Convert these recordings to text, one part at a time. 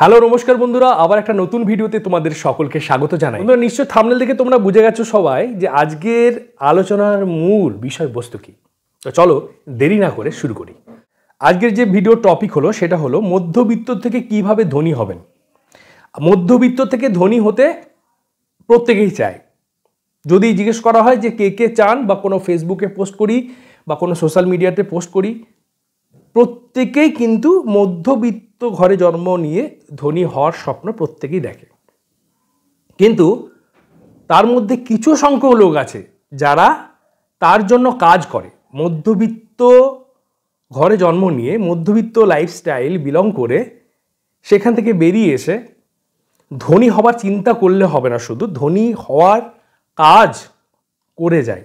hello নমস্কার বন্ধুরা আবার একটা নতুন ভিডিওতে তোমাদের সকলকে স্বাগত জানাই বন্ধুরা নিশ্চয় থামনেল দেখে তোমরা বুঝে গেছো সবাই যে আজকের আলোচনার মূল বিষয়বস্তু কি তো চলো দেরি না করে শুরু করি আজকের যে ভিডিও টপিক হলো সেটা হলো মধ্যবিত্ত থেকে কিভাবে ধনী হবেন মধ্যবিত্ত থেকে ধনী হতে প্রত্যেকেই চায় যদি জিজ্ঞেস করা হয় যে কে কে চান বা কোনো ফেসবুকে পোস্ট করি বা কোনো সোশ্যাল মিডিয়াতে পোস্ট করি প্রত্যেকেই কিন্তু মধ্যবিত্ত উচ্চবিত্ত ঘরে জন্ম নিয়ে ধনী হওয়ার স্বপ্ন প্রত্যেকেই দেখে কিন্তু তার মধ্যে কিছু সংখ্যক লোক আছে যারা তার জন্য কাজ করে মধ্যবিত্ত ঘরে জন্ম নিয়ে মধ্যবিত্ত লাইফস্টাইল বিলং করে সেখান থেকে বেরিয়ে এসে ধনী হবার চিন্তা করলে হবে না শুধু ধনী হওয়ার কাজ করে যায়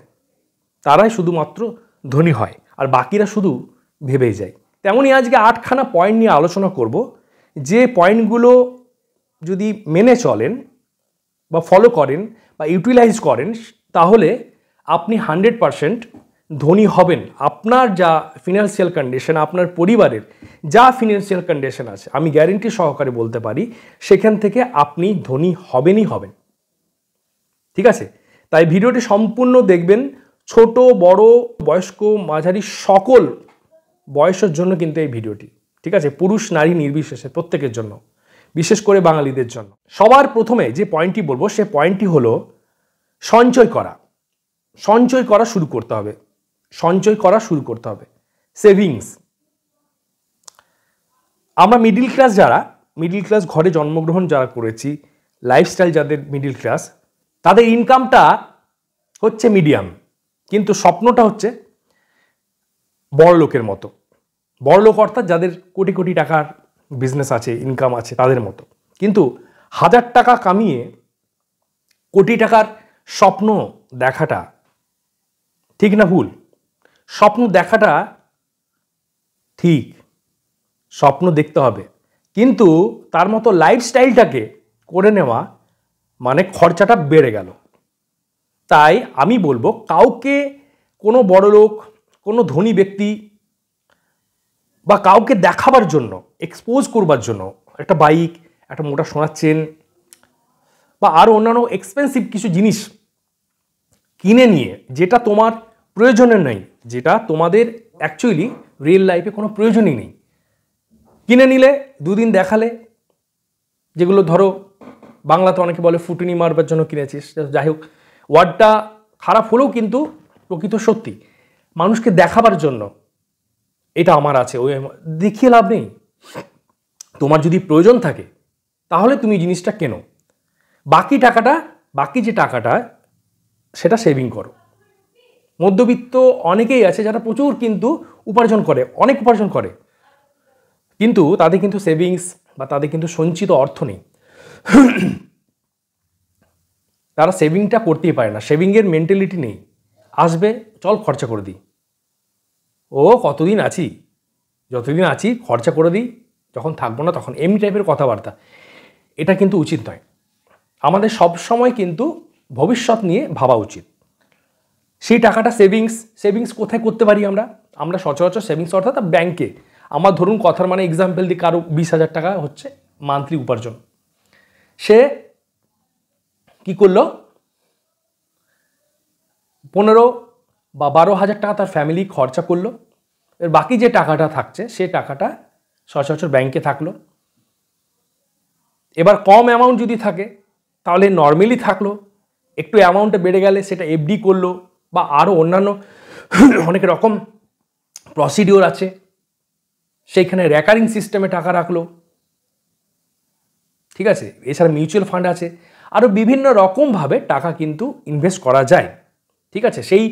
তারাই শুধুমাত্র ধনী হয় আর বাকিরা শুধু ভেবেই যায় তেমনই আজকে আটখানা পয়েন্ট নিয়ে আলোচনা করব যে পয়েন্টগুলো যদি মেনে চলেন বা ফলো করেন বা ইউটিলাইজ করেন তাহলে আপনি হান্ড্রেড পারসেন্ট ধনী হবেন আপনার যা ফিনান্সিয়াল কন্ডিশন আপনার পরিবারের যা ফিনান্সিয়াল কন্ডিশন আছে আমি গ্যারেন্টি সহকারে বলতে পারি সেখান থেকে আপনি ধনী হবেনই হবেন ঠিক আছে তাই ভিডিওটি সম্পূর্ণ দেখবেন ছোট বড় বয়স্ক মাঝারি সকল বয়সের জন্য কিন্তু এই ভিডিওটি ঠিক আছে পুরুষ নারী নির্বিশেষে প্রত্যেকের জন্য বিশেষ করে বাঙালিদের জন্য সবার প্রথমে যে পয়েন্টটি বলবো সে পয়েন্টটি হলো সঞ্চয় করা সঞ্চয় করা শুরু করতে হবে সঞ্চয় করা শুরু করতে হবে সেভিংস আমরা মিডিল ক্লাস যারা মিডিল ক্লাস ঘরে জন্মগ্রহণ যারা করেছি লাইফস্টাইল যাদের মিডিল ক্লাস তাদের ইনকামটা হচ্ছে মিডিয়াম কিন্তু স্বপ্নটা হচ্ছে বড় লোকের মতো বড় লোক অর্থাৎ যাদের কোটি কোটি টাকার বিজনেস আছে ইনকাম আছে তাদের মতো কিন্তু হাজার টাকা কামিয়ে কোটি টাকার স্বপ্ন দেখাটা ঠিক না ভুল স্বপ্ন দেখাটা ঠিক স্বপ্ন দেখতে হবে কিন্তু তার মতো লাইফস্টাইলটাকে করে নেওয়া মানে খরচাটা বেড়ে গেল তাই আমি বলবো কাউকে কোনো বড় লোক কোনো ধনী ব্যক্তি বা কাউকে দেখাবার জন্য এক্সপোজ করবার জন্য একটা বাইক একটা মোটা সোনার চেন বা আরও অন্যান্য এক্সপেন্সিভ কিছু জিনিস কিনে নিয়ে যেটা তোমার প্রয়োজনের নেই যেটা তোমাদের অ্যাকচুয়ালি রিয়েল লাইফে কোনো প্রয়োজনই নেই কিনে নিলে দুদিন দেখালে যেগুলো ধরো বাংলাতে অনেকে বলে ফুটুনি মারবার জন্য কিনেছিস যাই হোক ওয়ার্ডটা খারাপ হলেও কিন্তু প্রকৃত সত্যি মানুষকে দেখাবার জন্য এটা আমার আছে ওই দেখিয়ে লাভ নেই তোমার যদি প্রয়োজন থাকে তাহলে তুমি জিনিসটা কেনো বাকি টাকাটা বাকি যে টাকাটা সেটা সেভিং করো মধ্যবিত্ত অনেকেই আছে যারা প্রচুর কিন্তু উপার্জন করে অনেক উপার্জন করে কিন্তু তাদের কিন্তু সেভিংস বা তাদের কিন্তু সঞ্চিত অর্থ নেই তারা সেভিংটা করতেই পারে না সেভিংয়ের মেন্টালিটি নেই আসবে চল খরচা করে দিই ও কতদিন আছি যতদিন আছি খরচা করে দিই যখন থাকবো না তখন এমনি টাইপের কথাবার্তা এটা কিন্তু উচিত নয় আমাদের সব সময় কিন্তু ভবিষ্যৎ নিয়ে ভাবা উচিত সেই টাকাটা সেভিংস সেভিংস কোথায় করতে পারি আমরা আমরা সচরাচর সেভিংস অর্থাৎ ব্যাংকে আমার ধরুন কথার মানে এক্সাম্পল দিই কারো বিশ হাজার টাকা হচ্ছে মান্থলি উপার্জন সে কি করলো পনেরো বা বারো হাজার টাকা তার ফ্যামিলি খরচা করলো এর বাকি যে টাকাটা থাকছে সে টাকাটা সচরাচর ব্যাংকে থাকলো এবার কম অ্যামাউন্ট যদি থাকে তাহলে নর্মালি থাকলো একটু অ্যামাউন্টটা বেড়ে গেলে সেটা এফডি করলো বা আরও অন্যান্য অনেক রকম প্রসিডিওর আছে সেইখানে রেকারিং সিস্টেমে টাকা রাখলো ঠিক আছে এছাড়া মিউচুয়াল ফান্ড আছে আরও বিভিন্ন রকমভাবে টাকা কিন্তু ইনভেস্ট করা যায় ঠিক আছে সেই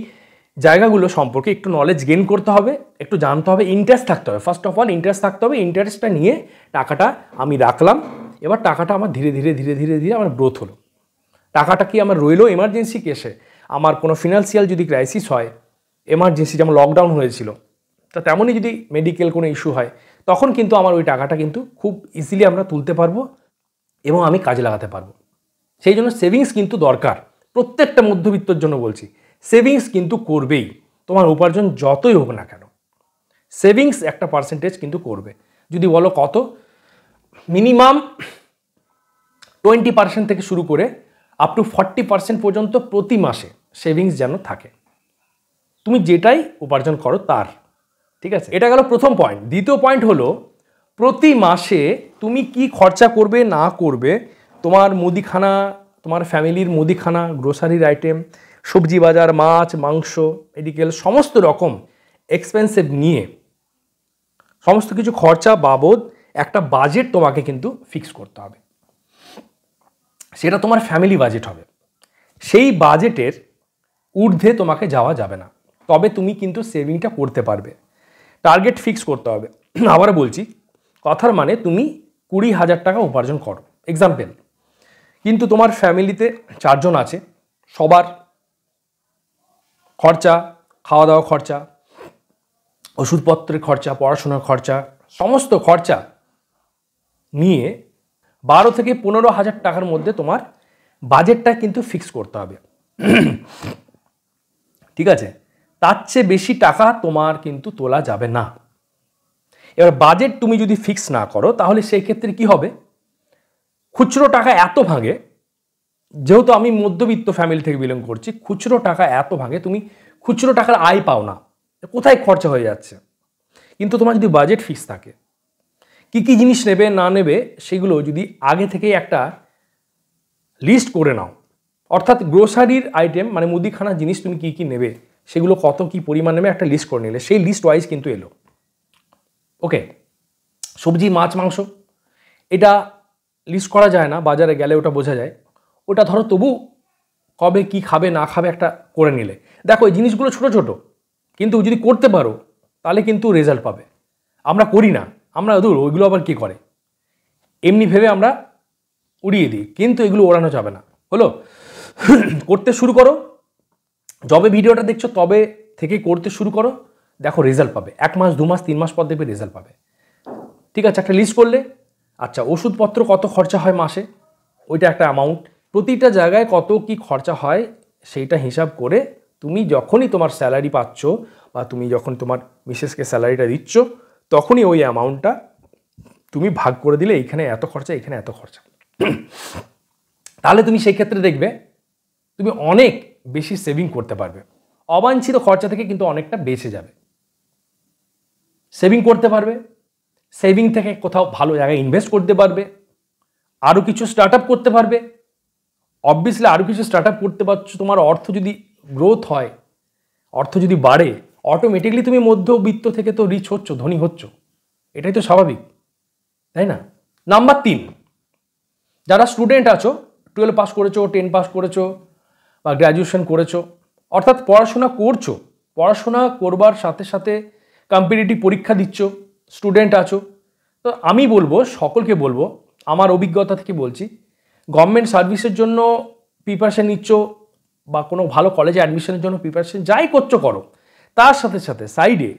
জায়গাগুলো সম্পর্কে একটু নলেজ গেন করতে হবে একটু জানতে হবে ইন্টারেস্ট থাকতে হবে ফার্স্ট অফ অল ইন্টারেস্ট থাকতে হবে ইন্টারেস্টটা নিয়ে টাকাটা আমি রাখলাম এবার টাকাটা আমার ধীরে ধীরে ধীরে ধীরে ধীরে আমার গ্রোথ হলো টাকাটা কি আমার রইলো এমার্জেন্সি কেসে আমার কোনো ফিনান্সিয়াল যদি ক্রাইসিস হয় এমার্জেন্সি যেমন লকডাউন হয়েছিল তা তেমনই যদি মেডিকেল কোনো ইস্যু হয় তখন কিন্তু আমার ওই টাকাটা কিন্তু খুব ইজিলি আমরা তুলতে পারবো এবং আমি কাজে লাগাতে পারবো সেই জন্য সেভিংস কিন্তু দরকার প্রত্যেকটা মধ্যবিত্তর জন্য বলছি সেভিংস কিন্তু করবেই তোমার উপার্জন যতই হোক না কেন সেভিংস একটা পার্সেন্টেজ কিন্তু করবে যদি বলো কত মিনিমাম টোয়েন্টি পার্সেন্ট থেকে শুরু করে আপ টু ফর্টি পার্সেন্ট পর্যন্ত প্রতি মাসে সেভিংস যেন থাকে তুমি যেটাই উপার্জন করো তার ঠিক আছে এটা গেল প্রথম পয়েন্ট দ্বিতীয় পয়েন্ট হলো প্রতি মাসে তুমি কি খরচা করবে না করবে তোমার মুদিখানা তোমার ফ্যামিলির মুদিখানা গ্রোসারির আইটেম সবজি বাজার মাছ মাংস মেডিকেল সমস্ত রকম এক্সপেন্সিভ নিয়ে সমস্ত কিছু খরচা বাবদ একটা বাজেট তোমাকে কিন্তু ফিক্স করতে হবে সেটা তোমার ফ্যামিলি বাজেট হবে সেই বাজেটের ঊর্ধ্বে তোমাকে যাওয়া যাবে না তবে তুমি কিন্তু সেভিংটা করতে পারবে টার্গেট ফিক্স করতে হবে আবার বলছি কথার মানে তুমি কুড়ি হাজার টাকা উপার্জন করো এক্সাম্পেল কিন্তু তোমার ফ্যামিলিতে চারজন আছে সবার খরচা খাওয়া দাওয়া খরচা ওষুধপত্রের খরচা পড়াশোনার খরচা সমস্ত খরচা নিয়ে বারো থেকে পনেরো হাজার টাকার মধ্যে তোমার বাজেটটা কিন্তু ফিক্স করতে হবে ঠিক আছে তার চেয়ে বেশি টাকা তোমার কিন্তু তোলা যাবে না এবার বাজেট তুমি যদি ফিক্স না করো তাহলে সেই ক্ষেত্রে কি হবে খুচরো টাকা এত ভাঙে যেহেতু আমি মধ্যবিত্ত ফ্যামিলি থেকে বিলং করছি খুচরো টাকা এত ভাগে তুমি খুচরো টাকার আয় পাও না কোথায় খরচা হয়ে যাচ্ছে কিন্তু তোমার যদি বাজেট ফিক্স থাকে কি কি জিনিস নেবে না নেবে সেগুলো যদি আগে থেকে একটা লিস্ট করে নাও অর্থাৎ গ্রোসারির আইটেম মানে মুদিখানা জিনিস তুমি কি কি নেবে সেগুলো কত কি পরিমাণ নেবে একটা লিস্ট করে নিলে সেই লিস্ট ওয়াইজ কিন্তু এলো ওকে সবজি মাছ মাংস এটা লিস্ট করা যায় না বাজারে গেলে ওটা বোঝা যায় ওটা ধরো তবু কবে কি খাবে না খাবে একটা করে নিলে দেখো এই জিনিসগুলো ছোট ছোট কিন্তু যদি করতে পারো তাহলে কিন্তু রেজাল্ট পাবে আমরা করি না আমরা দূর ওইগুলো আবার কী করে এমনি ভেবে আমরা উড়িয়ে দিই কিন্তু এগুলো ওড়ানো যাবে না হলো করতে শুরু করো যবে ভিডিওটা দেখছো তবে থেকে করতে শুরু করো দেখো রেজাল্ট পাবে এক মাস দু মাস তিন মাস পর দেখবে রেজাল্ট পাবে ঠিক আছে একটা লিস্ট করলে আচ্ছা ওষুধপত্র কত খরচা হয় মাসে ওইটা একটা অ্যামাউন্ট প্রতিটা জায়গায় কত কি খরচা হয় সেইটা হিসাব করে তুমি যখনই তোমার স্যালারি পাচ্ছ বা তুমি যখন তোমার মিসেসকে স্যালারিটা দিচ্ছ তখনই ওই অ্যামাউন্টটা তুমি ভাগ করে দিলে এইখানে এত খরচা এখানে এত খরচা তাহলে তুমি সেই ক্ষেত্রে দেখবে তুমি অনেক বেশি সেভিং করতে পারবে অবাঞ্ছিত খরচা থেকে কিন্তু অনেকটা বেঁচে যাবে সেভিং করতে পারবে সেভিং থেকে কোথাও ভালো জায়গায় ইনভেস্ট করতে পারবে আরও কিছু স্টার্ট করতে পারবে অবভিয়াসলি আরও কিছু স্টার্ট আপ করতে পারছো তোমার অর্থ যদি গ্রোথ হয় অর্থ যদি বাড়ে অটোমেটিকলি তুমি মধ্যবিত্ত থেকে তো রিচ হচ্ছ ধনী হচ্ছ এটাই তো স্বাভাবিক তাই না নাম্বার তিন যারা স্টুডেন্ট আছো টুয়েলভ পাস করেছো টেন পাস করেছো বা গ্র্যাজুয়েশন করেছো অর্থাৎ পড়াশোনা করছো পড়াশোনা করবার সাথে সাথে কম্পিটিটিভ পরীক্ষা দিচ্ছ স্টুডেন্ট আছো তো আমি বলবো সকলকে বলবো আমার অভিজ্ঞতা থেকে বলছি গভর্নমেন্ট সার্ভিসের জন্য প্রিপারেশান নিচ্ছ বা কোনো ভালো কলেজে অ্যাডমিশনের জন্য প্রিপারেশান যাই করছো করো তার সাথে সাথে সাইডে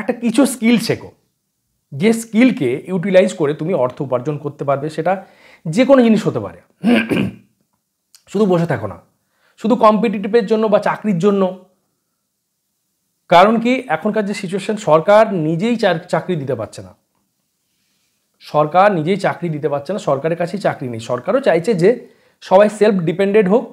একটা কিছু স্কিল শেখো যে স্কিলকে ইউটিলাইজ করে তুমি অর্থ উপার্জন করতে পারবে সেটা যে কোনো জিনিস হতে পারে শুধু বসে থাকো না শুধু কম্পিটিটিভের জন্য বা চাকরির জন্য কারণ কি এখনকার যে সিচুয়েশন সরকার নিজেই চাকরি দিতে পারছে না সরকার নিজেই চাকরি দিতে পারছে না সরকারের কাছে চাকরি নেই সরকারও চাইছে যে সবাই সেলফ ডিপেন্ডেড হোক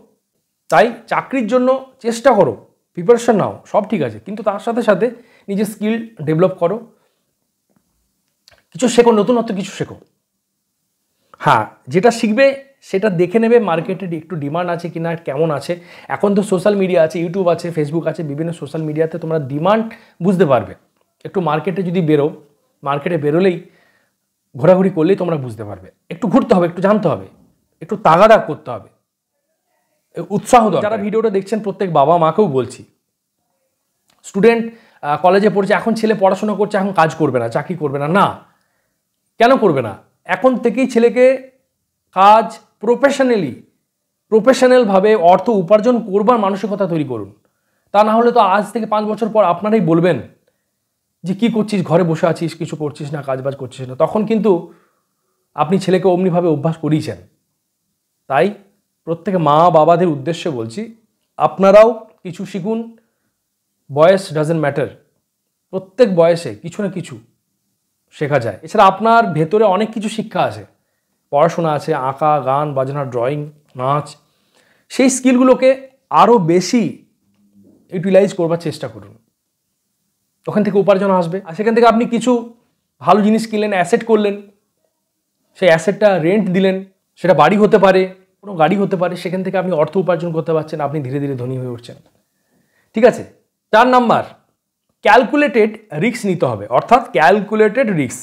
তাই চাকরির জন্য চেষ্টা করো প্রিপারেশান নাও সব ঠিক আছে কিন্তু তার সাথে সাথে নিজের স্কিল ডেভেলপ করো কিছু শেখো নতুনত্ব কিছু শেখো হ্যাঁ যেটা শিখবে সেটা দেখে নেবে মার্কেটে একটু ডিমান্ড আছে কি না কেমন আছে এখন তো সোশ্যাল মিডিয়া আছে ইউটিউব আছে ফেসবুক আছে বিভিন্ন সোশ্যাল মিডিয়াতে তোমরা ডিমান্ড বুঝতে পারবে একটু মার্কেটে যদি বেরো মার্কেটে বেরোলেই ঘোরাঘুরি করলেই তোমরা বুঝতে পারবে একটু ঘুরতে হবে একটু জানতে হবে একটু তাগাদা করতে হবে উৎসাহ যারা ভিডিওটা দেখছেন প্রত্যেক বাবা মাকেও বলছি স্টুডেন্ট কলেজে পড়ছে এখন ছেলে পড়াশোনা করছে এখন কাজ করবে না চাকরি করবে না না কেন করবে না এখন থেকেই ছেলেকে কাজ প্রফেশনালি প্রফেশনালভাবে অর্থ উপার্জন করবার মানসিকতা তৈরি করুন তা না হলে তো আজ থেকে পাঁচ বছর পর আপনারাই বলবেন যে কী করছিস ঘরে বসে আছিস কিছু করছিস না কাজবাজ করছিস না তখন কিন্তু আপনি ছেলেকে অমনিভাবে অভ্যাস করিয়েছেন তাই প্রত্যেক মা বাবাদের উদ্দেশ্যে বলছি আপনারাও কিছু শিখুন বয়স ডাজেন্ট ম্যাটার প্রত্যেক বয়সে কিছু না কিছু শেখা যায় এছাড়া আপনার ভেতরে অনেক কিছু শিক্ষা আছে পড়াশোনা আছে আঁকা গান বাজনা ড্রয়িং নাচ সেই স্কিলগুলোকে আরও বেশি ইউটিলাইজ করবার চেষ্টা করুন ওখান থেকে উপার্জন আসবে আর সেখান থেকে আপনি কিছু ভালো জিনিস কিনলেন অ্যাসেট করলেন সেই অ্যাসেটটা রেন্ট দিলেন সেটা বাড়ি হতে পারে কোনো গাড়ি হতে পারে সেখান থেকে আপনি অর্থ উপার্জন করতে পারছেন আপনি ধীরে ধীরে ধনী হয়ে উঠছেন ঠিক আছে চার নাম্বার ক্যালকুলেটেড রিক্স নিতে হবে অর্থাৎ ক্যালকুলেটেড রিক্স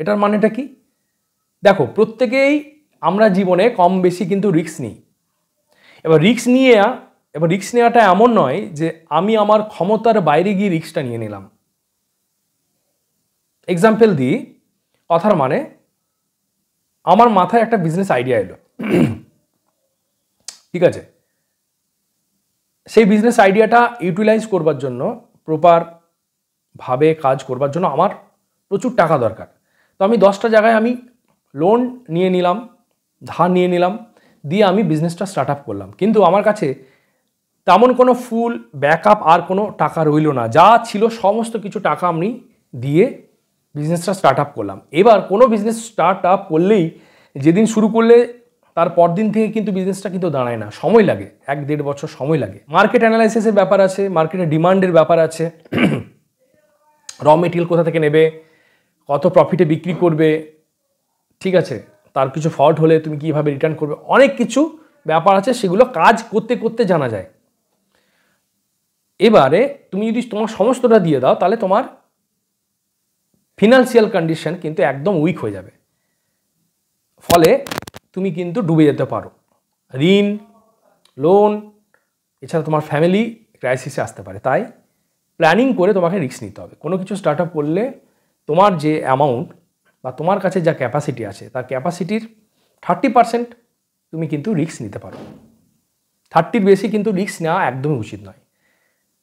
এটার মানেটা কি দেখো প্রত্যেকেই আমরা জীবনে কম বেশি কিন্তু রিক্স নিই এবার রিক্স নিয়ে এবার রিক্স নেওয়াটা এমন নয় যে আমি আমার ক্ষমতার বাইরে গিয়ে রিক্সটা নিয়ে নিলাম এক্সাম্পল দিই কথার মানে আমার মাথায় একটা বিজনেস আইডিয়া এলো ঠিক আছে সেই বিজনেস আইডিয়াটা ইউটিলাইজ করবার জন্য প্রপারভাবে কাজ করবার জন্য আমার প্রচুর টাকা দরকার তো আমি দশটা জায়গায় আমি লোন নিয়ে নিলাম ধার নিয়ে নিলাম দিয়ে আমি বিজনেসটা স্টার্ট আপ করলাম কিন্তু আমার কাছে তেমন কোনো ফুল ব্যাকআপ আর কোনো টাকা রইল না যা ছিল সমস্ত কিছু টাকা আমি দিয়ে বিজনেসটা স্টার্ট আপ করলাম এবার কোনো বিজনেস স্টার্ট আপ করলেই যেদিন শুরু করলে তার পর দিন থেকে কিন্তু বিজনেসটা কিন্তু দাঁড়ায় না সময় লাগে এক দেড় বছর সময় লাগে মার্কেট অ্যানালাইসিসের ব্যাপার আছে মার্কেটে ডিমান্ডের ব্যাপার আছে র মেটেরিয়াল কোথা থেকে নেবে কত প্রফিটে বিক্রি করবে ঠিক আছে তার কিছু ফল্ট হলে তুমি কীভাবে রিটার্ন করবে অনেক কিছু ব্যাপার আছে সেগুলো কাজ করতে করতে জানা যায় এবারে তুমি যদি তোমার সমস্তটা দিয়ে দাও তাহলে তোমার ফিনান্সিয়াল কন্ডিশন কিন্তু একদম উইক হয়ে যাবে ফলে তুমি কিন্তু ডুবে যেতে পারো ঋণ লোন এছাড়া তোমার ফ্যামিলি ক্রাইসিসে আসতে পারে তাই প্ল্যানিং করে তোমাকে রিস্ক নিতে হবে কোনো কিছু স্টার্ট আপ করলে তোমার যে অ্যামাউন্ট বা তোমার কাছে যা ক্যাপাসিটি আছে তার ক্যাপাসিটির থার্টি পার্সেন্ট তুমি কিন্তু রিস্ক নিতে পারো থার্টির বেশি কিন্তু রিস্ক নেওয়া একদমই উচিত নয়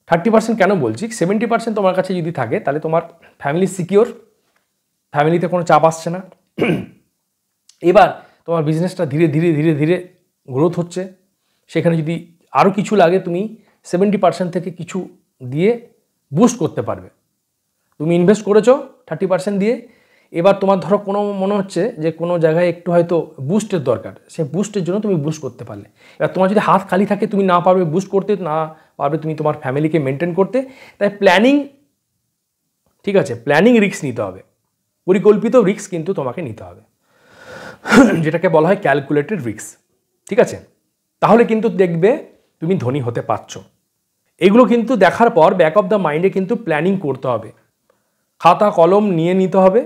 থার্টি পার্সেন্ট কেন বলছি সেভেন্টি পার্সেন্ট তোমার কাছে যদি থাকে তাহলে তোমার ফ্যামিলি সিকিওর ফ্যামিলিতে কোনো চাপ আসছে না এবার তোমার বিজনেসটা ধীরে ধীরে ধীরে ধীরে গ্রোথ হচ্ছে সেখানে যদি আরও কিছু লাগে তুমি সেভেন্টি পার্সেন্ট থেকে কিছু দিয়ে বুস্ট করতে পারবে তুমি ইনভেস্ট করেছো থার্টি পার্সেন্ট দিয়ে এবার তোমার ধরো কোনো মনে হচ্ছে যে কোনো জায়গায় একটু হয়তো বুস্টের দরকার সে বুস্টের জন্য তুমি বুস্ট করতে পারলে এবার তোমার যদি হাত খালি থাকে তুমি না পারবে বুস্ট করতে না পারবে তুমি তোমার ফ্যামিলিকে মেনটেন করতে তাই প্ল্যানিং ঠিক আছে প্ল্যানিং রিক্স নিতে হবে পরিকল্পিত রিস্ক কিন্তু তোমাকে নিতে হবে যেটাকে বলা হয় ক্যালকুলেটেড রিক্স ঠিক আছে তাহলে কিন্তু দেখবে তুমি ধনী হতে পারছো এগুলো কিন্তু দেখার পর ব্যাক অফ দ্য মাইন্ডে কিন্তু প্ল্যানিং করতে হবে খাতা কলম নিয়ে নিতে হবে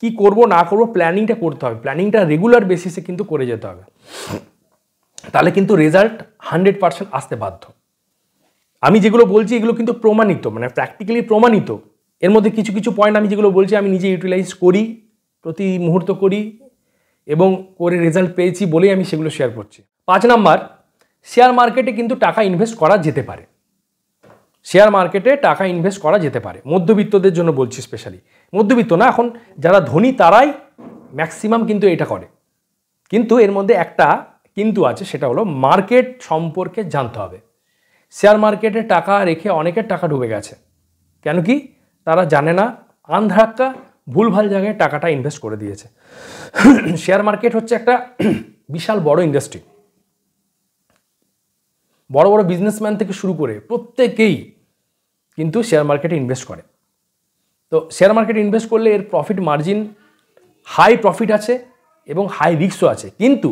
কি করব না করব প্ল্যানিংটা করতে হবে প্ল্যানিংটা রেগুলার বেসিসে কিন্তু করে যেতে হবে তাহলে কিন্তু রেজাল্ট হান্ড্রেড পার্সেন্ট আসতে বাধ্য আমি যেগুলো বলছি এগুলো কিন্তু প্রমাণিত মানে প্র্যাকটিক্যালি প্রমাণিত এর মধ্যে কিছু কিছু পয়েন্ট আমি যেগুলো বলছি আমি নিজে ইউটিলাইজ করি প্রতি মুহূর্ত করি এবং করে রেজাল্ট পেয়েছি বলেই আমি সেগুলো শেয়ার করছি পাঁচ নাম্বার শেয়ার মার্কেটে কিন্তু টাকা ইনভেস্ট করা যেতে পারে শেয়ার মার্কেটে টাকা ইনভেস্ট করা যেতে পারে মধ্যবিত্তদের জন্য বলছি স্পেশালি মধ্যবিত্ত না এখন যারা ধনী তারাই ম্যাক্সিমাম কিন্তু এটা করে কিন্তু এর মধ্যে একটা কিন্তু আছে সেটা হলো মার্কেট সম্পর্কে জানতে হবে শেয়ার মার্কেটে টাকা রেখে অনেকের টাকা ডুবে গেছে কেন কি তারা জানে না আন্ধাক্কা ভুলভাল জায়গায় টাকাটা ইনভেস্ট করে দিয়েছে শেয়ার মার্কেট হচ্ছে একটা বিশাল বড় ইন্ডাস্ট্রি বড় বড় বিজনেসম্যান থেকে শুরু করে প্রত্যেকেই কিন্তু শেয়ার মার্কেটে ইনভেস্ট করে তো শেয়ার মার্কেটে ইনভেস্ট করলে এর প্রফিট মার্জিন হাই প্রফিট আছে এবং হাই রিস্কও আছে কিন্তু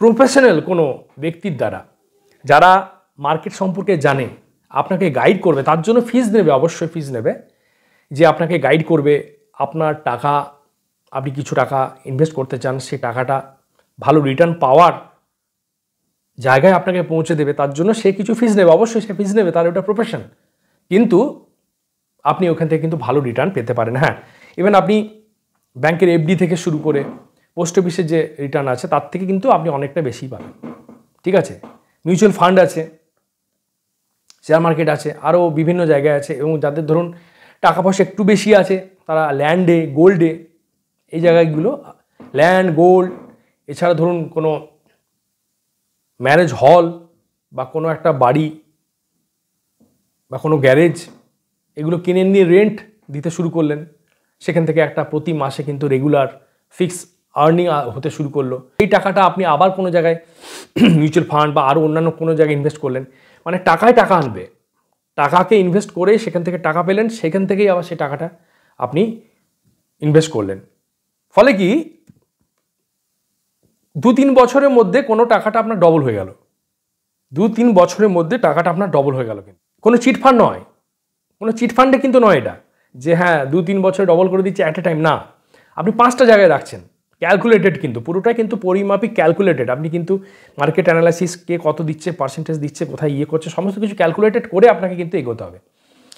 প্রফেশনাল কোনো ব্যক্তির দ্বারা যারা মার্কেট সম্পর্কে জানে আপনাকে গাইড করবে তার জন্য ফিজ নেবে অবশ্যই ফিজ নেবে যে আপনাকে গাইড করবে আপনার টাকা আপনি কিছু টাকা ইনভেস্ট করতে চান সেই টাকাটা ভালো রিটার্ন পাওয়ার জায়গায় আপনাকে পৌঁছে দেবে তার জন্য সে কিছু ফিজ নেবে অবশ্যই সে ফিজ নেবে তার ওটা প্রফেশন কিন্তু আপনি ওখান থেকে কিন্তু ভালো রিটার্ন পেতে পারেন হ্যাঁ ইভেন আপনি ব্যাংকের এফডি থেকে শুরু করে পোস্ট অফিসের যে রিটার্ন আছে তার থেকে কিন্তু আপনি অনেকটা বেশি পাবেন ঠিক আছে মিউচুয়াল ফান্ড আছে শেয়ার মার্কেট আছে আরও বিভিন্ন জায়গায় আছে এবং যাদের ধরুন টাকা পয়সা একটু বেশি আছে তারা ল্যান্ডে গোল্ডে এই জায়গাগুলো ল্যান্ড গোল্ড এছাড়া ধরুন কোনো ম্যারেজ হল বা কোনো একটা বাড়ি বা কোনো গ্যারেজ এগুলো কিনে নিয়ে রেন্ট দিতে শুরু করলেন সেখান থেকে একটা প্রতি মাসে কিন্তু রেগুলার ফিক্স আর্নিং হতে শুরু করলো এই টাকাটা আপনি আবার কোনো জায়গায় মিউচুয়াল ফান্ড বা আরও অন্যান্য কোনো জায়গায় ইনভেস্ট করলেন মানে টাকায় টাকা আনবে টাকাকে ইনভেস্ট করে সেখান থেকে টাকা পেলেন সেখান থেকেই আবার সেই টাকাটা আপনি ইনভেস্ট করলেন ফলে কি দু তিন বছরের মধ্যে কোনো টাকাটা আপনার ডবল হয়ে গেল দু তিন বছরের মধ্যে টাকাটা আপনার ডবল হয়ে গেল কিন্তু কোনো চিটফান্ড নয় কোনো চিটফান্ডে কিন্তু নয় এটা যে হ্যাঁ দু তিন বছরে ডবল করে দিচ্ছে অ্যাট এ টাইম না আপনি পাঁচটা জায়গায় রাখছেন ক্যালকুলেটেড কিন্তু পুরোটাই কিন্তু পরিমাপিক ক্যালকুলেটেড আপনি কিন্তু মার্কেট অ্যানালাইসিস কে কত দিচ্ছে পার্সেন্টেজ দিচ্ছে কোথায় ইয়ে করছে সমস্ত কিছু ক্যালকুলেটেড করে আপনাকে কিন্তু এগোতে হবে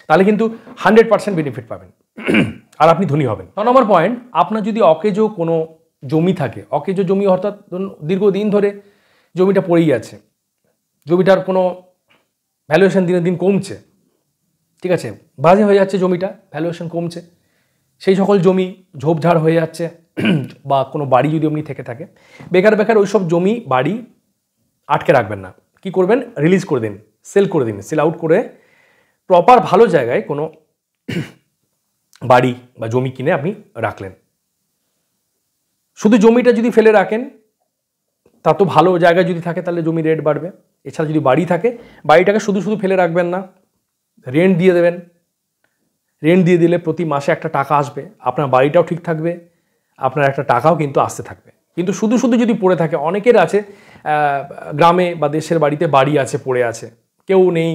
তাহলে কিন্তু হান্ড্রেড পার্সেন্ট বেনিফিট পাবেন আর আপনি ধনী হবেন ন নম্বর পয়েন্ট আপনার যদি অকেজো কোনো জমি থাকে অকেজো জমি অর্থাৎ দীর্ঘদিন ধরে জমিটা পড়েই আছে জমিটার কোনো ভ্যালুয়েশন দিনের দিন কমছে ঠিক আছে বাজে হয়ে যাচ্ছে জমিটা ভ্যালুয়েশন কমছে সেই সকল জমি ঝোপঝাড় হয়ে যাচ্ছে বা কোনো বাড়ি যদি আপনি থেকে থাকে বেকার বেকার ওই সব জমি বাড়ি আটকে রাখবেন না কি করবেন রিলিজ করে দিন সেল করে দিন সেল আউট করে প্রপার ভালো জায়গায় কোনো বাড়ি বা জমি কিনে আপনি রাখলেন শুধু জমিটা যদি ফেলে রাখেন তা তো ভালো জায়গা যদি থাকে তাহলে জমি রেট বাড়বে এছাড়া যদি বাড়ি থাকে বাড়িটাকে শুধু শুধু ফেলে রাখবেন না রেন্ট দিয়ে দেবেন রেন্ট দিয়ে দিলে প্রতি মাসে একটা টাকা আসবে আপনার বাড়িটাও ঠিক থাকবে আপনার একটা টাকাও কিন্তু আসতে থাকবে কিন্তু শুধু শুধু যদি পড়ে থাকে অনেকের আছে গ্রামে বা দেশের বাড়িতে বাড়ি আছে পড়ে আছে কেউ নেই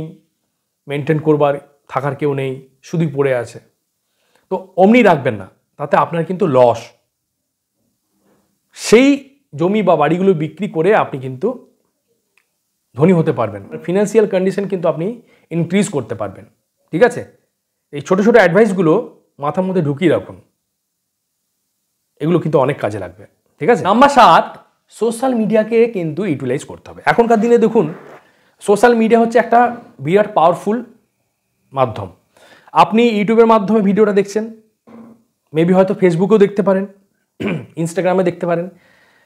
মেনটেন করবার থাকার কেউ নেই শুধুই পড়ে আছে তো অমনি রাখবেন না তাতে আপনার কিন্তু লস সেই জমি বা বাড়িগুলো বিক্রি করে আপনি কিন্তু ধনী হতে পারবেন ফিনান্সিয়াল মানে কন্ডিশন কিন্তু আপনি ইনক্রিজ করতে পারবেন ঠিক আছে এই ছোটো ছোটো অ্যাডভাইসগুলো মাথার মধ্যে ঢুকিয়ে রাখুন এগুলো কিন্তু অনেক কাজে লাগবে ঠিক আছে নাম্বার সাত সোশ্যাল মিডিয়াকে কিন্তু ইউটিলাইজ করতে হবে এখনকার দিনে দেখুন সোশ্যাল মিডিয়া হচ্ছে একটা বিরাট পাওয়ারফুল মাধ্যম আপনি ইউটিউবের মাধ্যমে ভিডিওটা দেখছেন মেবি হয়তো ফেসবুকেও দেখতে পারেন ইনস্টাগ্রামে দেখতে পারেন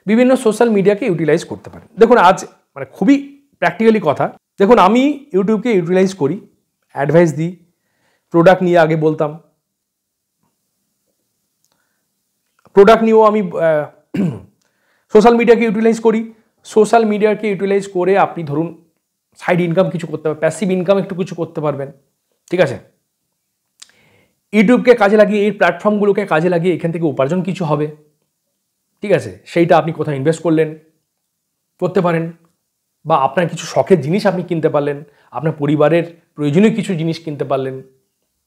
বিভিন্ন সোশ্যাল মিডিয়াকে ইউটিলাইজ করতে পারেন দেখুন আজ মানে খুবই প্র্যাকটিক্যালি কথা দেখুন আমি ইউটিউবকে ইউটিলাইজ করি অ্যাডভাইস দিই প্রোডাক্ট নিয়ে আগে বলতাম প্রোডাক্ট নিয়েও আমি সোশ্যাল মিডিয়াকে ইউটিলাইজ করি সোশ্যাল মিডিয়াকে ইউটিলাইজ করে আপনি ধরুন সাইড ইনকাম কিছু করতে পারবেন প্যাসিভ ইনকাম একটু কিছু করতে পারবেন ঠিক আছে ইউটিউবকে কাজে লাগিয়ে এই প্ল্যাটফর্মগুলোকে কাজে লাগিয়ে এখান থেকে উপার্জন কিছু হবে ঠিক আছে সেইটা আপনি কোথাও ইনভেস্ট করলেন করতে পারেন বা আপনার কিছু শখের জিনিস আপনি কিনতে পারলেন আপনার পরিবারের প্রয়োজনীয় কিছু জিনিস কিনতে পারলেন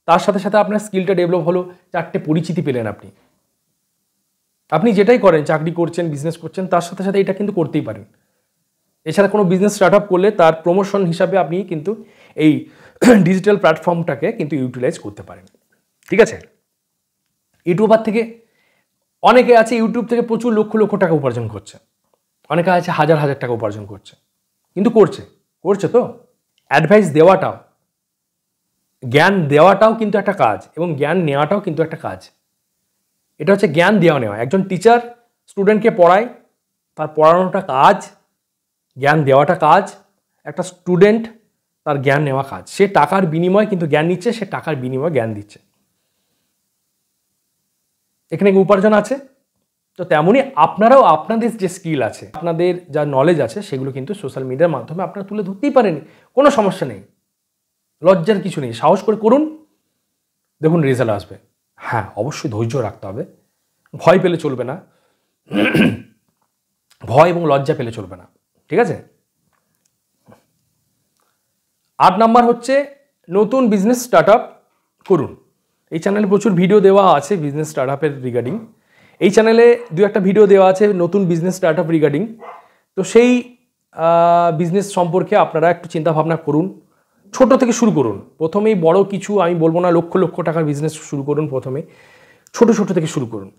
তার সাথে সাথে আপনার স্কিলটা ডেভেলপ হলো চারটে পরিচিতি পেলেন আপনি আপনি যেটাই করেন চাকরি করছেন বিজনেস করছেন তার সাথে সাথে এটা কিন্তু করতেই পারেন এছাড়া কোনো বিজনেস স্টার্ট আপ করলে তার প্রমোশন হিসাবে আপনি কিন্তু এই ডিজিটাল প্ল্যাটফর্মটাকে কিন্তু ইউটিলাইজ করতে পারেন ঠিক আছে ইউটিউবার থেকে অনেকে আছে ইউটিউব থেকে প্রচুর লক্ষ লক্ষ টাকা উপার্জন করছে অনেকে আছে হাজার হাজার টাকা উপার্জন করছে কিন্তু করছে করছে তো অ্যাডভাইস দেওয়াটাও জ্ঞান দেওয়াটাও কিন্তু একটা কাজ এবং জ্ঞান নেওয়াটাও কিন্তু একটা কাজ এটা হচ্ছে জ্ঞান দেওয়া নেওয়া একজন টিচার স্টুডেন্টকে পড়ায় তার পড়ানোটা কাজ জ্ঞান দেওয়াটা কাজ একটা স্টুডেন্ট তার জ্ঞান নেওয়া কাজ সে টাকার বিনিময়ে কিন্তু জ্ঞান নিচ্ছে সে টাকার বিনিময়ে জ্ঞান দিচ্ছে এখানে উপার্জন আছে তো তেমনই আপনারাও আপনাদের যে স্কিল আছে আপনাদের যা নলেজ আছে সেগুলো কিন্তু সোশ্যাল মিডিয়ার মাধ্যমে আপনারা তুলে ধরতেই পারেন কোনো সমস্যা নেই লজ্জার কিছু নেই সাহস করে করুন দেখুন রেজাল্ট আসবে হ্যাঁ অবশ্যই ধৈর্য রাখতে হবে ভয় পেলে চলবে না ভয় এবং লজ্জা পেলে চলবে না ঠিক আছে আট নাম্বার হচ্ছে নতুন বিজনেস স্টার্ট করুন এই চ্যানেলে প্রচুর ভিডিও দেওয়া আছে বিজনেস স্টার্ট আপের রিগার্ডিং এই চ্যানেলে দু একটা ভিডিও দেওয়া আছে নতুন বিজনেস স্টার্ট আপ রিগার্ডিং তো সেই বিজনেস সম্পর্কে আপনারা একটু চিন্তাভাবনা করুন ছোট থেকে শুরু করুন প্রথমেই বড় কিছু আমি বলবো না লক্ষ লক্ষ টাকার বিজনেস শুরু করুন প্রথমে ছোট ছোট থেকে শুরু করুন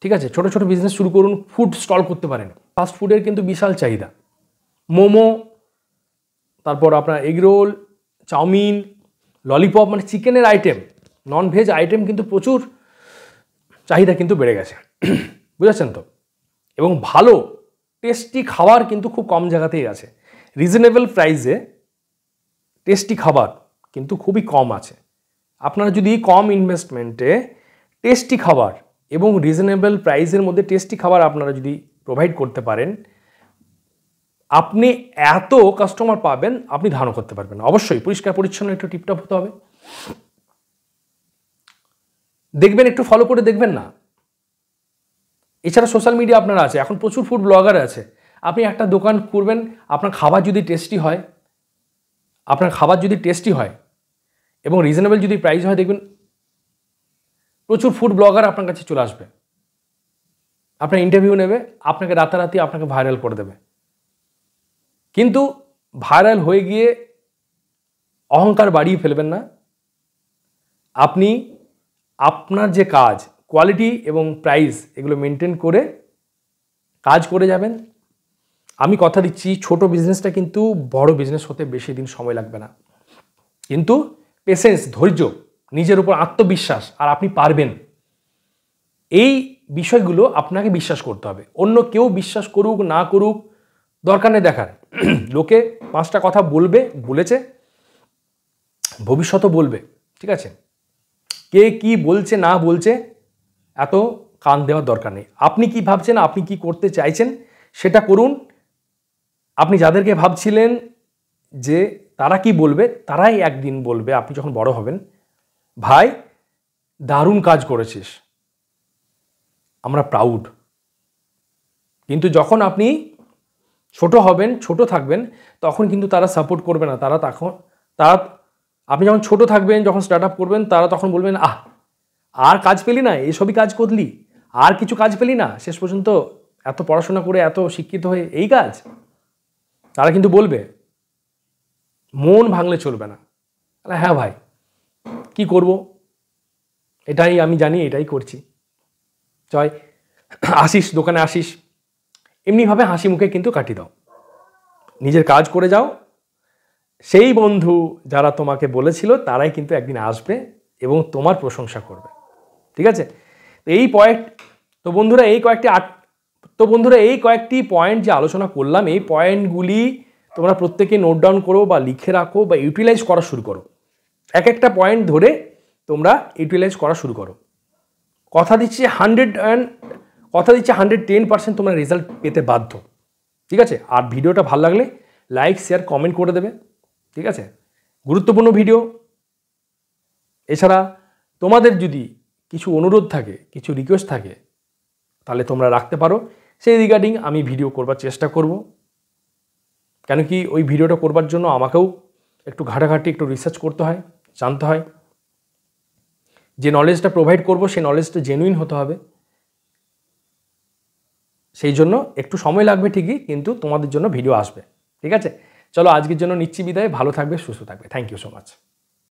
ঠিক আছে ছোট ছোট বিজনেস শুরু করুন ফুড স্টল করতে পারেন ফাস্ট ফুডের কিন্তু বিশাল চাহিদা মোমো তারপর আপনার এগরোল চাউমিন ললিপপ মানে চিকেনের আইটেম নন ভেজ আইটেম কিন্তু প্রচুর চাহিদা কিন্তু বেড়ে গেছে বুঝেছেন তো এবং ভালো টেস্টি খাবার কিন্তু খুব কম জায়গাতেই আছে রিজনেবল প্রাইসে টেস্টি খাবার কিন্তু খুবই কম আছে আপনারা যদি কম ইনভেস্টমেন্টে টেস্টি খাবার এবং রিজনেবল প্রাইসের মধ্যে টেস্টি খাবার আপনারা যদি প্রোভাইড করতে পারেন আপনি এত কাস্টমার পাবেন আপনি ধারণ করতে পারবেন অবশ্যই পরিষ্কার পরিচ্ছন্ন একটু টিপটপ হতে হবে দেখবেন একটু ফলো করে দেখবেন না এছাড়া সোশ্যাল মিডিয়া আপনার আছে এখন প্রচুর ফুড ব্লগার আছে আপনি একটা দোকান করবেন আপনার খাবার যদি টেস্টি হয় আপনার খাবার যদি টেস্টি হয় এবং রিজনেবল যদি প্রাইস হয় দেখবেন প্রচুর ফুড ব্লগার আপনার কাছে চলে আসবে আপনার ইন্টারভিউ নেবে আপনাকে রাতারাতি আপনাকে ভাইরাল করে দেবে কিন্তু ভাইরাল হয়ে গিয়ে অহংকার বাড়িয়ে ফেলবেন না আপনি আপনার যে কাজ কোয়ালিটি এবং প্রাইস এগুলো মেনটেন করে কাজ করে যাবেন আমি কথা দিচ্ছি ছোট বিজনেসটা কিন্তু বড় বিজনেস হতে বেশি দিন সময় লাগবে না কিন্তু পেশেন্স ধৈর্য নিজের উপর আত্মবিশ্বাস আর আপনি পারবেন এই বিষয়গুলো আপনাকে বিশ্বাস করতে হবে অন্য কেউ বিশ্বাস করুক না করুক দরকার নেই দেখার লোকে পাঁচটা কথা বলবে বলেছে ভবিষ্যতও বলবে ঠিক আছে কে কি বলছে না বলছে এত কান দেওয়ার দরকার নেই আপনি কি ভাবছেন আপনি কি করতে চাইছেন সেটা করুন আপনি যাদেরকে ভাবছিলেন যে তারা কি বলবে তারাই একদিন বলবে আপনি যখন বড় হবেন ভাই দারুণ কাজ করেছিস আমরা প্রাউড কিন্তু যখন আপনি ছোট হবেন ছোট থাকবেন তখন কিন্তু তারা সাপোর্ট করবে না তারা তখন তারা আপনি যখন ছোট থাকবেন যখন স্টার্ট আপ করবেন তারা তখন বলবেন আহ আর কাজ পেলি না এসবই কাজ করলি আর কিছু কাজ পেলি না শেষ পর্যন্ত এত পড়াশোনা করে এত শিক্ষিত হয়ে এই কাজ তারা কিন্তু বলবে মন ভাঙলে চলবে না হ্যাঁ ভাই কি করব এটাই আমি জানি এটাই করছি জয় আসিস দোকানে আসিস এমনিভাবে হাসি মুখে কিন্তু কাটি দাও নিজের কাজ করে যাও সেই বন্ধু যারা তোমাকে বলেছিল তারাই কিন্তু একদিন আসবে এবং তোমার প্রশংসা করবে ঠিক আছে এই পয়েন্ট তো বন্ধুরা এই কয়েকটি আট তো বন্ধুরা এই কয়েকটি পয়েন্ট যে আলোচনা করলাম এই পয়েন্টগুলি তোমরা প্রত্যেকে নোট ডাউন করো বা লিখে রাখো বা ইউটিলাইজ করা শুরু করো এক একটা পয়েন্ট ধরে তোমরা ইউটিলাইজ করা শুরু করো কথা দিচ্ছে হান্ড্রেড অ্যান্ড কথা দিচ্ছে হান্ড্রেড টেন পার্সেন্ট তোমরা রেজাল্ট পেতে বাধ্য ঠিক আছে আর ভিডিওটা ভালো লাগলে লাইক শেয়ার কমেন্ট করে দেবে ঠিক আছে গুরুত্বপূর্ণ ভিডিও এছাড়া তোমাদের যদি কিছু অনুরোধ থাকে কিছু রিকোয়েস্ট থাকে তাহলে তোমরা রাখতে পারো সেই রিগার্ডিং আমি ভিডিও করবার চেষ্টা করব কেন কি ওই ভিডিওটা করবার জন্য আমাকেও একটু ঘাটাঘাটি একটু রিসার্চ করতে হয় জানতে হয় যে নলেজটা প্রোভাইড করব সেই নলেজটা জেনুইন হতে হবে সেই জন্য একটু সময় লাগবে ঠিকই কিন্তু তোমাদের জন্য ভিডিও আসবে ঠিক আছে চলো আজকের জন্য নিচ্ছি বিদায় ভালো থাকবে সুস্থ থাকবে থ্যাংক ইউ সো মাচ